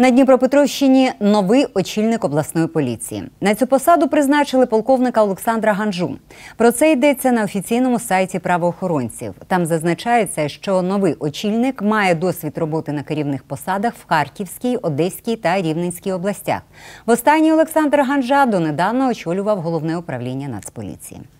На Дніпропетровщині новий очільник обласної поліції. На цю посаду призначили полковника Олександра Ганжу. Про це йдеться на офіційному сайті правоохоронців. Там зазначається, що новий очільник має досвід роботи на керівних посадах в Харківській, Одеській та Рівненській областях. Востаннє Олександр Ганжа донедавна очолював головне управління Нацполіції.